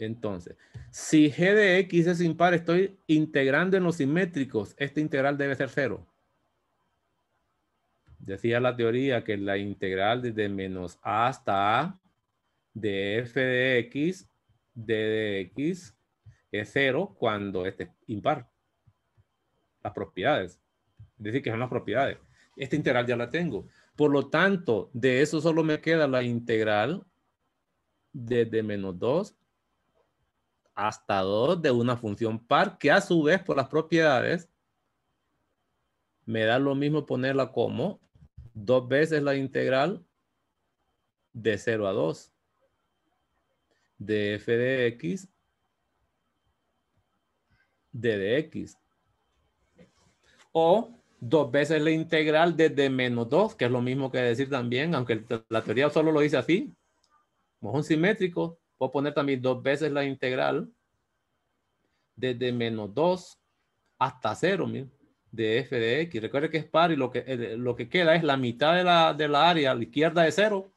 Entonces, si g de x es impar, estoy integrando en los simétricos. Esta integral debe ser cero. Decía la teoría que la integral desde menos a hasta a de f de x, de x, es cero cuando este es impar. Las propiedades. Es decir, que son las propiedades. Esta integral ya la tengo. Por lo tanto, de eso solo me queda la integral desde menos 2 hasta 2 de una función par que a su vez por las propiedades me da lo mismo ponerla como dos veces la integral de 0 a 2 de f de x de dx o dos veces la integral desde menos 2 que es lo mismo que decir también aunque la teoría solo lo dice así como un simétrico Puedo poner también dos veces la integral desde menos 2 hasta 0 de f de x. Recuerde que es par y lo que, lo que queda es la mitad de la, área a la izquierda de 0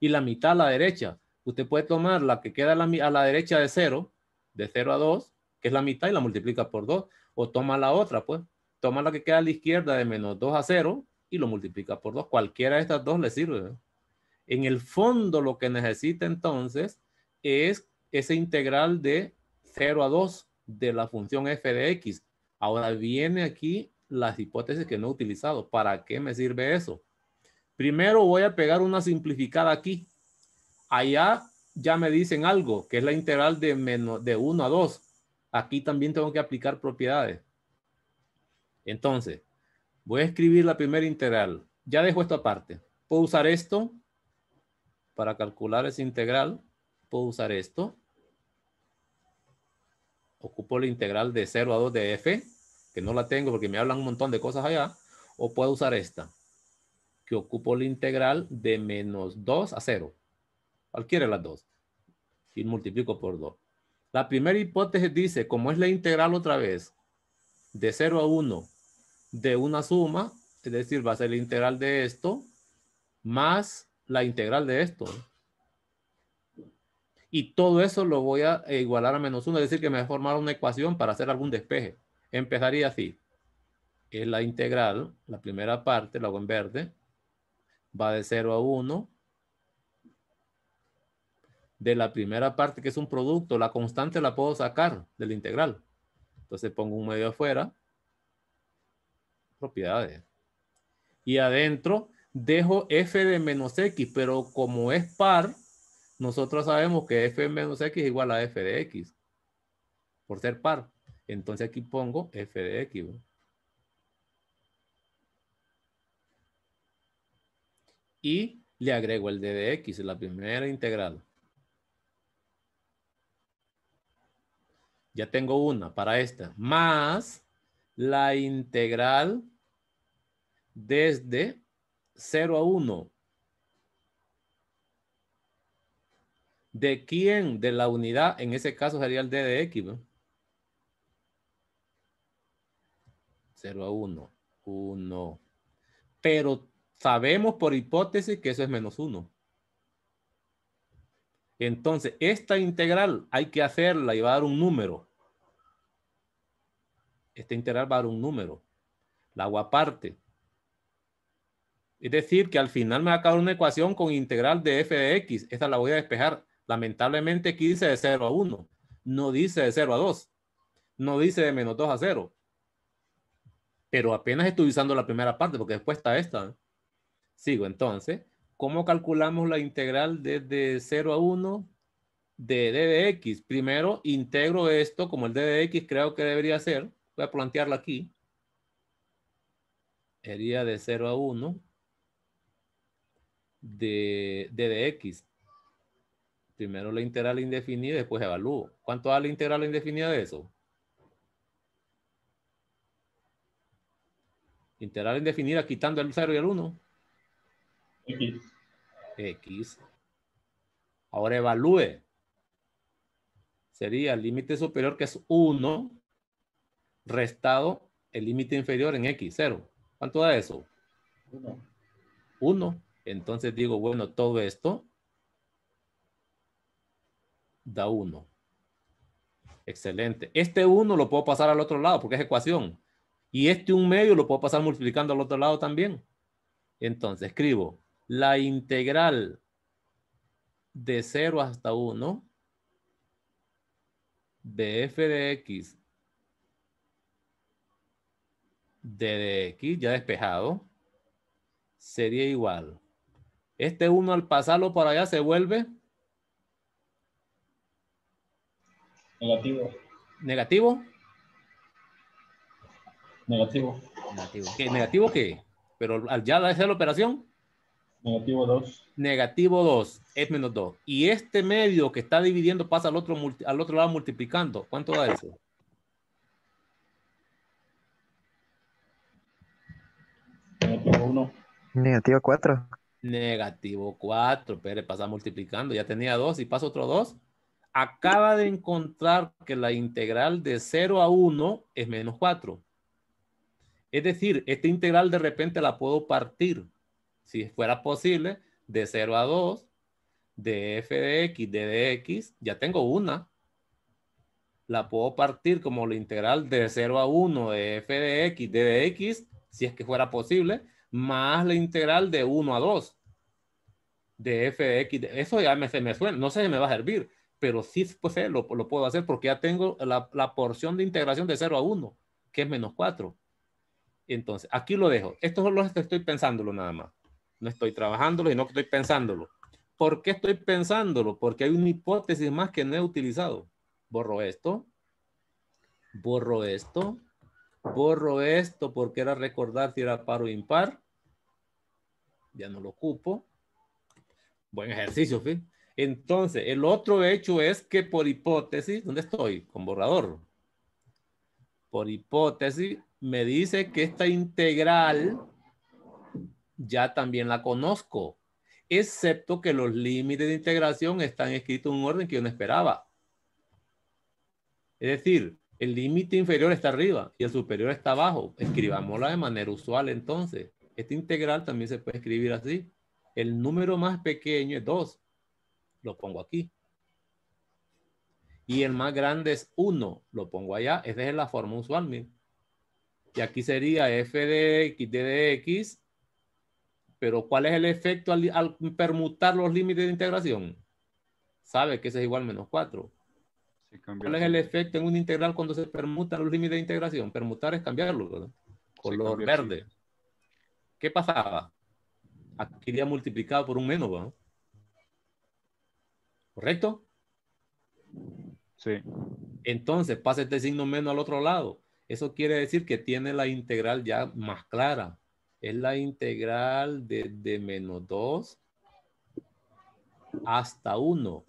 y la mitad a la derecha. Usted puede tomar la que queda a la, a la derecha de 0, de 0 a 2, que es la mitad y la multiplica por 2. O toma la otra, pues. Toma la que queda a la izquierda de menos 2 a 0 y lo multiplica por 2. Cualquiera de estas dos le sirve. En el fondo lo que necesita entonces es esa integral de 0 a 2 de la función f de x. Ahora viene aquí las hipótesis que no he utilizado. ¿Para qué me sirve eso? Primero voy a pegar una simplificada aquí. Allá ya me dicen algo, que es la integral de, menos, de 1 a 2. Aquí también tengo que aplicar propiedades. Entonces, voy a escribir la primera integral. Ya dejo esto aparte. Puedo usar esto para calcular esa integral puedo usar esto. Ocupo la integral de 0 a 2 de f, que no la tengo porque me hablan un montón de cosas allá. O puedo usar esta, que ocupo la integral de menos 2 a 0. Cualquiera de las dos. Y multiplico por 2. La primera hipótesis dice, como es la integral otra vez, de 0 a 1 de una suma, es decir, va a ser la integral de esto, más la integral de esto y todo eso lo voy a eh, igualar a menos 1, es decir, que me va a formar una ecuación para hacer algún despeje. Empezaría así. Es la integral, la primera parte, la hago en verde, va de 0 a 1. De la primera parte, que es un producto, la constante la puedo sacar de la integral. Entonces pongo un medio afuera, propiedades. Y adentro dejo f de menos x, pero como es par, nosotros sabemos que f menos x es igual a f de x, por ser par. Entonces aquí pongo f de x. Y le agrego el d de x, la primera integral. Ya tengo una para esta, más la integral desde 0 a 1 ¿De quién? De la unidad, en ese caso sería el D de X, 0 a 1, 1. Pero sabemos por hipótesis que eso es menos 1. Entonces, esta integral hay que hacerla y va a dar un número. Esta integral va a dar un número. La hago aparte. Es decir, que al final me va a acabar una ecuación con integral de f de x. Esta la voy a despejar. Lamentablemente aquí dice de 0 a 1, no dice de 0 a 2, no dice de menos 2 a 0. Pero apenas estoy usando la primera parte porque después está esta. ¿eh? Sigo entonces. ¿Cómo calculamos la integral desde 0 a 1 de d de x? Primero integro esto como el d de x creo que debería ser. Voy a plantearla aquí. Sería de 0 a 1 de dx. de x Primero la integral indefinida y después evalúo. ¿Cuánto da la integral indefinida de eso? Integral indefinida quitando el 0 y el 1. X. X. Ahora evalúe. Sería el límite superior que es 1 restado el límite inferior en X, 0. ¿Cuánto da eso? 1. 1. Entonces digo, bueno, todo esto da 1. Excelente. Este 1 lo puedo pasar al otro lado porque es ecuación. Y este 1 medio lo puedo pasar multiplicando al otro lado también. Entonces escribo la integral de 0 hasta 1 de f de x de x ya despejado sería igual. Este 1 al pasarlo para allá se vuelve Negativo. ¿Negativo? Negativo. Negativo. ¿Qué? ¿Negativo qué? Pero al ya hacer la operación. Negativo 2. Negativo 2 es menos 2. Y este medio que está dividiendo pasa al otro, al otro lado multiplicando. ¿Cuánto da eso? Negativo 1. Negativo 4. Negativo 4. pero pasa multiplicando. Ya tenía 2 y pasa otro 2 acaba de encontrar que la integral de 0 a 1 es menos 4. Es decir, esta integral de repente la puedo partir, si fuera posible, de 0 a 2, de f de x, de dx, ya tengo una. La puedo partir como la integral de 0 a 1 de f de x, de dx, si es que fuera posible, más la integral de 1 a 2 de f de x. Eso ya me suena, no sé si me va a servir, pero sí pues, eh, lo, puedo hacer porque ya tengo la, porción de integración de 0 a 1, que es menos 4. Entonces, aquí lo dejo. Esto solo estoy pensándolo nada más. No estoy trabajándolo, sino que estoy pensándolo. ¿Por qué estoy pensándolo? Porque hay una hipótesis más que no he utilizado. Borro esto, borro esto, borro esto porque era recordar si era par o impar. Ya no lo ocupo. Buen ejercicio, ¿sí? Entonces, el otro hecho es que por hipótesis, ¿dónde estoy? Con borrador. Por hipótesis, me dice que esta integral ya también la conozco, excepto que los límites de integración están escritos en un orden que yo no esperaba. Es decir, el límite inferior está arriba y el superior está abajo. Escribámosla de manera usual entonces. Esta integral también se puede escribir así. El número más pequeño es 2 lo pongo aquí. Y el más grande es 1, lo pongo allá. Esa es la forma usual, Y aquí sería f de x de x. Pero ¿cuál es el efecto al, permutar los límites de integración? Sabe que ese es igual a menos 4. ¿Cuál es el efecto en un integral cuando se permutan los límites de integración? Permutar es cambiarlo, ¿verdad? Color verde. ¿Qué pasaba? Aquí multiplicado por un menos, ¿verdad? ¿correcto? Sí. Entonces, pasa este signo menos al otro lado. Eso quiere decir que tiene la integral ya más clara. Es la integral de menos 2 hasta 1.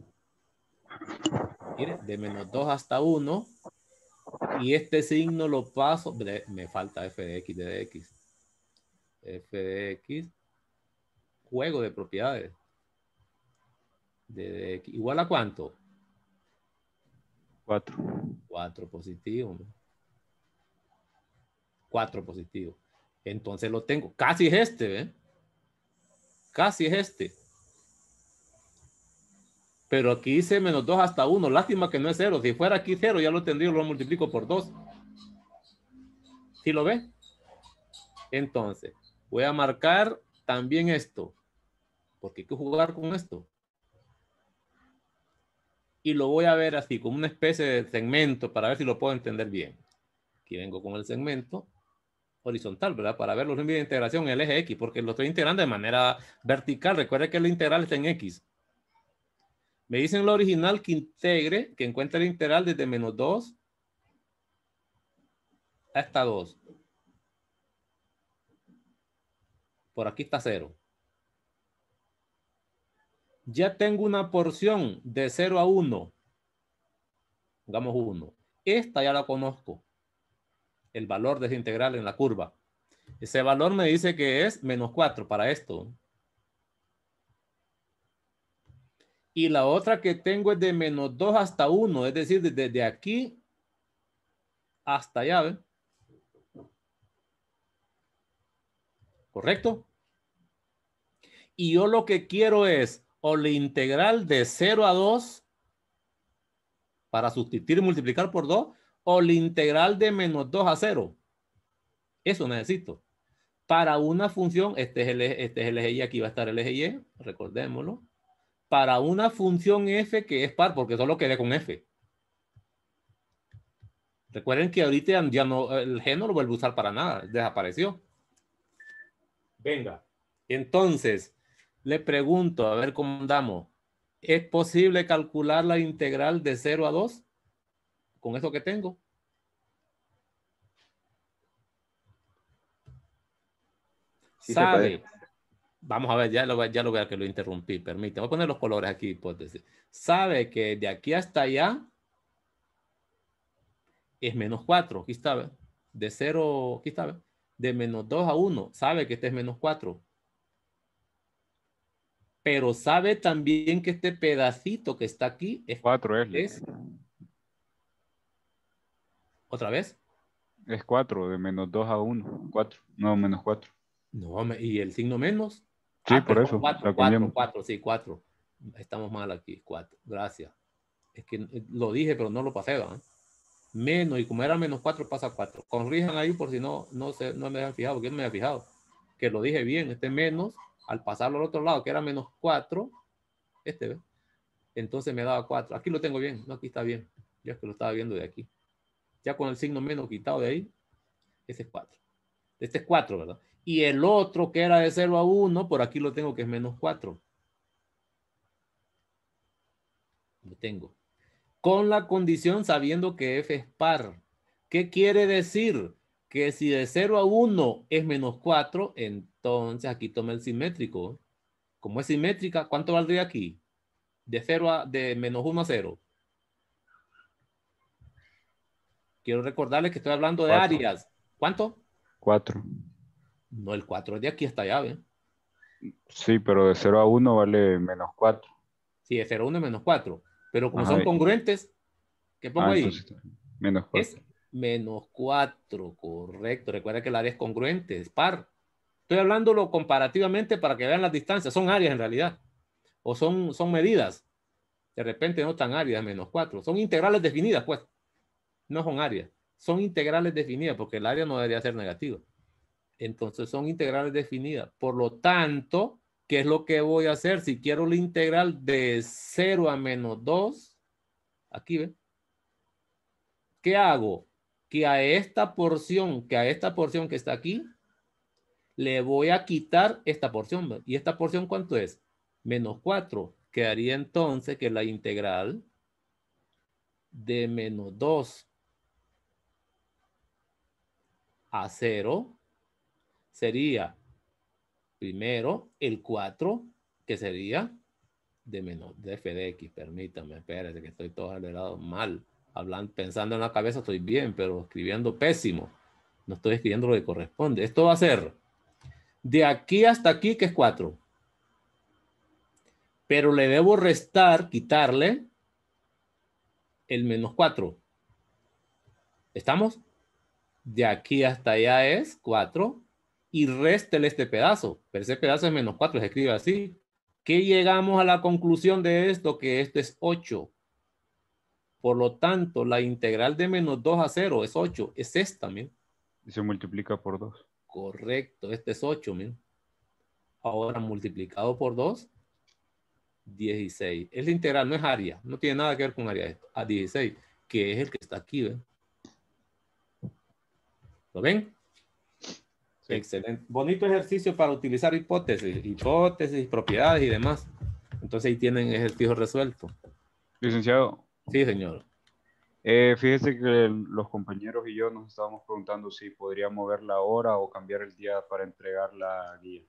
Mire, de menos 2 hasta 1. Y este signo lo paso. Me falta f de x de x. f de x. Juego de propiedades. ¿Igual a cuánto? 4. 4 positivo. 4 positivo. Entonces lo tengo. Casi es este, ¿eh? Casi es este. Pero aquí hice menos 2 hasta 1. Lástima que no es 0. Si fuera aquí 0, ya lo tendría, lo multiplico por 2. ¿Sí lo ve? Entonces, voy a marcar también esto. Porque hay que jugar con esto y lo voy a ver así, como una especie de segmento para ver si lo puedo entender bien. Aquí vengo con el segmento horizontal, ¿verdad? Para ver los límites de integración en el eje X, porque lo estoy integrando de manera vertical. Recuerda que la integral está en X. Me dicen lo original que integre, que encuentre la integral desde menos 2 hasta 2. Por aquí está 0 ya tengo una porción de 0 a 1, digamos 1. Esta ya la conozco, el valor de esa integral en la curva. Ese valor me dice que es menos 4 para esto. Y la otra que tengo es de menos 2 hasta 1, es decir, desde aquí hasta allá. ¿Correcto? Y yo lo que quiero es o la integral de 0 a 2 para sustituir y multiplicar por 2 o la integral de menos 2 a 0. Eso necesito. Para una función, este es el, este el eje Y, aquí va a estar el eje Y, recordémoslo. Para una función f que es par, porque solo quedé con f. Recuerden que ahorita ya no, el G no lo vuelvo a usar para nada, desapareció. Venga, entonces, le pregunto, a ver cómo andamos. ¿Es posible calcular la integral de 0 a 2 con eso que tengo? Sabe. Vamos a ver, ya lo, ya lo veo que lo interrumpí, permítame. Voy a poner los colores aquí, hipótesis. Sabe que de aquí hasta allá es menos 4, aquí está, de 0, aquí está, de menos 2 a 1, sabe que este es menos 4 pero sabe también que este pedacito que está aquí es 4 Es... ¿Otra vez? Es 4, de menos 2 a 1. 4, no, menos 4. No, y el signo menos. Sí, ah, por eso. 4, 4, sí, 4. Estamos mal aquí, 4. Gracias. Es que eh, lo dije, pero no lo pasé, ¿verdad? Menos, y como era menos 4, pasa 4. Corrijan ahí por si no, no, se, no me han fijado, que no me han fijado. Que lo dije bien, este menos al pasarlo al otro lado, que era menos 4, este, Entonces me daba 4. Aquí lo tengo bien, no, aquí está bien. Ya es que lo estaba viendo de aquí. Ya con el signo menos quitado de ahí, ese es 4. Este es 4, ¿verdad? Y el otro que era de 0 a 1, por aquí lo tengo que es menos 4. Lo tengo. Con la condición sabiendo que f es par. ¿Qué quiere decir? que si de 0 a 1 es menos 4, entonces aquí toma el simétrico. Como es simétrica, ¿cuánto valdría aquí? De, 0 a, de menos 1 a 0. Quiero recordarles que estoy hablando de áreas. ¿Cuánto? 4. No, el 4 es de aquí hasta allá, Sí, pero de 0 a 1 vale menos 4. Sí, de 0 a 1 es menos 4. Pero como son congruentes, ¿qué pongo ah, ahí? Menos 4 menos 4, correcto. Recuerda que el área es congruente, es par. Estoy hablándolo comparativamente para que vean las distancias. Son áreas en realidad. O son, son medidas. De repente no tan áreas, menos 4. Son integrales definidas, pues. No son áreas. Son integrales definidas porque el área no debería ser negativa. Entonces son integrales definidas. Por lo tanto, ¿qué es lo que voy a hacer? Si quiero la integral de 0 a menos 2, aquí ve. ¿Qué hago? que a esta porción, que a esta porción que está aquí, le voy a quitar esta porción. ¿Y esta porción cuánto es? Menos 4. Quedaría entonces que la integral de menos 2 a 0 sería primero el 4, que sería de menos de f de x. Permítame, espérese que estoy todo lado mal hablando, pensando en la cabeza estoy bien, pero escribiendo pésimo. No estoy escribiendo lo que corresponde. Esto va a ser de aquí hasta aquí, que es 4. Pero le debo restar, quitarle el menos 4. ¿Estamos? De aquí hasta allá es 4 y réstele este pedazo. Pero ese pedazo es menos 4, se escribe así. ¿Qué llegamos a la conclusión de esto? Que esto es 8 por lo tanto, la integral de menos 2 a 0 es 8. Es esta, miren. Y se multiplica por 2. Correcto, este es 8, miren. Ahora multiplicado por 2, 16. Es la integral, no es área. No tiene nada que ver con área A 16, que es el que está aquí, ¿ven? ¿Lo ven? Excelente. Bonito ejercicio para utilizar hipótesis, hipótesis, propiedades y demás. Entonces ahí tienen ejercicio resuelto. Licenciado, Sí, señor. Eh, fíjese que los compañeros y yo nos estábamos preguntando si podría mover la hora o cambiar el día para entregar la guía,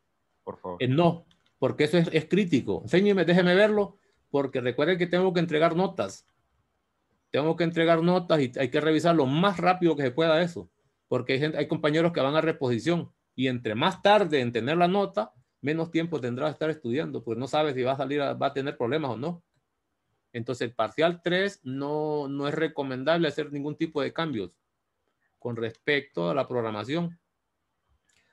por favor. Eh, no, porque eso es, es crítico. Enséñeme, déjeme verlo, porque recuerden que tengo que entregar notas. Tengo que entregar notas y hay que revisar lo más rápido que se pueda eso, porque hay, gente, hay compañeros que van a reposición y entre más tarde en tener la nota, menos tiempo tendrá de estar estudiando, pues no sabe si va a salir, va a tener problemas o no. Entonces, el parcial 3 no, no es recomendable hacer ningún tipo de cambios con respecto a la programación.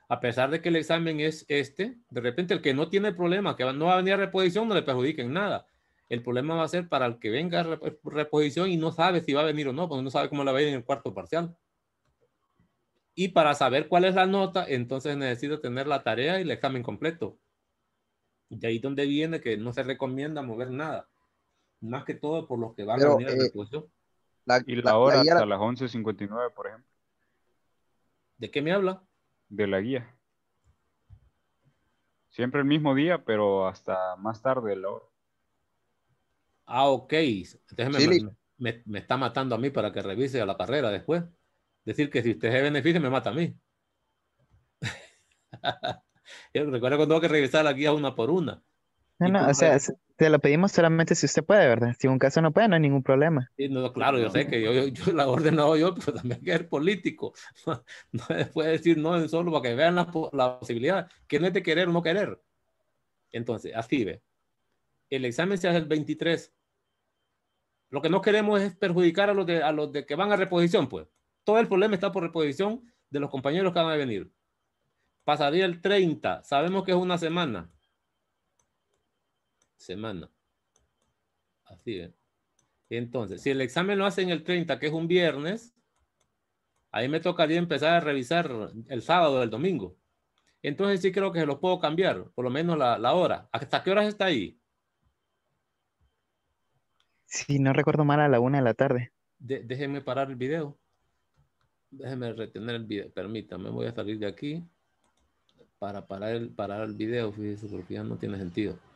A pesar de que el examen es este, de repente el que no tiene problema, que no va a venir a reposición, no le perjudiquen nada. El problema va a ser para el que venga a reposición y no sabe si va a venir o no, porque no sabe cómo la va a ir en el cuarto parcial. Y para saber cuál es la nota, entonces necesita tener la tarea y el examen completo. De ahí donde viene que no se recomienda mover nada más que todo por los que van a venir eh, La, y la, hora hasta las 11.59, por ejemplo. ¿De qué me habla? De la guía. Siempre el mismo día, pero hasta más tarde la hora. Ah, ok. me, está matando a mí para que revise a la carrera después. Decir que si usted se beneficia, me mata a mí. recuerda recuerdo cuando tengo que revisar la guía una por una. No, no, o sea, te lo pedimos solamente si usted puede, ¿verdad? Si en un caso no puede, no hay ningún problema. claro, yo sé que yo, la ordenado yo, pero también hay que ser político. No, se puede decir no en solo para que vean la, posibilidad, que no es de querer o no querer. Entonces, así ve. El examen se hace el 23. Lo que no queremos es perjudicar a los, de, a los de que van a reposición, pues. Todo el problema está por reposición de los compañeros que van a venir. Pasaría el 30. Sabemos que es una semana semana. Así es. Entonces, si el examen lo hacen el 30, que es un viernes, ahí me tocaría empezar a revisar el sábado o el domingo. Entonces sí creo que se los puedo cambiar, por lo menos la, hora. ¿Hasta qué horas está ahí? Si sí, no recuerdo mal, a la una de la tarde. déjenme parar el video. Déjenme retener el video. Permítame, voy a salir de aquí para parar el, parar el video, fíjese, porque ya no tiene sentido.